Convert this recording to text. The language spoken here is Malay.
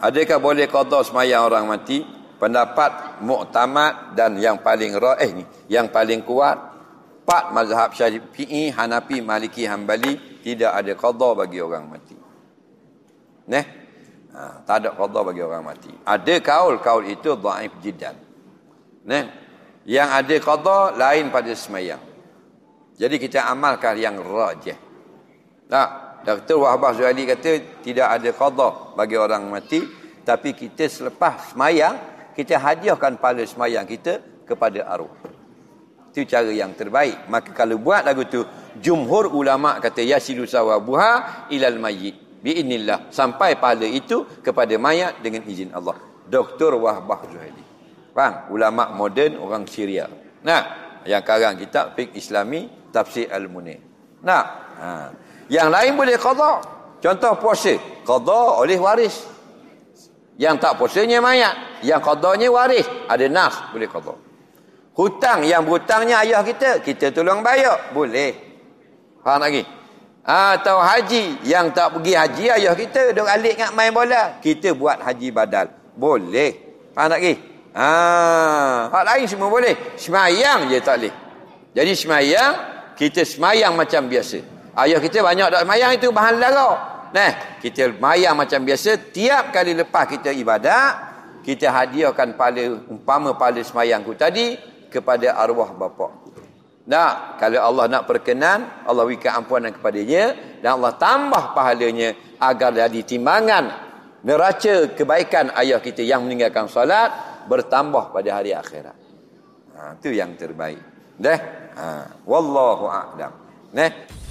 Adakah boleh qada semayang orang mati? Pendapat muktamad dan yang paling ra eh yang paling kuat empat mazhab Syafi'i, Hanafi, Maliki, Hambali tidak ada qada bagi orang mati. Neh. Ha, tak ada qada bagi orang mati. Ada kaul, kaul itu dhaif jiddan. Neh. Yang ada qada lain pada semayang. Jadi kita amalkan yang rajih. Tak. Nah. Dr. Wahbah Zuhali kata tidak ada qadha bagi orang mati tapi kita selepas semayang kita hadiahkan pahala semayang kita kepada arwah. Itu cara yang terbaik. Maka kalau buat lagu tu jumhur ulama kata ya silu sawabuha ilal mayyit biinillah sampai pahala itu kepada mayat dengan izin Allah. Dr. Wahbah Zuhali. Faham? Ulama moden orang Syria. Nah, yang karang kitab fik Islami tafsir al-Munir. Nah, ha. Yang lain boleh qadha. Contoh puasa, qadha oleh waris. Yang tak puasanya mayat, yang qadhanya waris. Ada nas boleh qadha. Hutang yang hutangnya ayah kita, kita tolong bayar, boleh. Faham lagi? Ha, atau haji, yang tak pergi haji ayah kita, dok alik nak main bola, kita buat haji badal. Boleh. Faham lagi? Ha, hal lain semua boleh. Semayang je tak boleh. Jadi semayang, kita semayang macam biasa. Ayah kita banyak dak mayang itu bahan darah. Neh kita mayang macam biasa tiap kali lepas kita ibadat, kita hadiahkan pahala umpama pahala semayangku tadi kepada arwah bapa. Nah, kalau Allah nak perkenan, Allah wika ampunan kepadanya dan Allah tambah pahalanya agar jadi timbangan neraca kebaikan ayah kita yang meninggalkan solat bertambah pada hari akhirat. Ha, itu yang terbaik. Neh, ha, wallahu a'lam. Neh. Nah.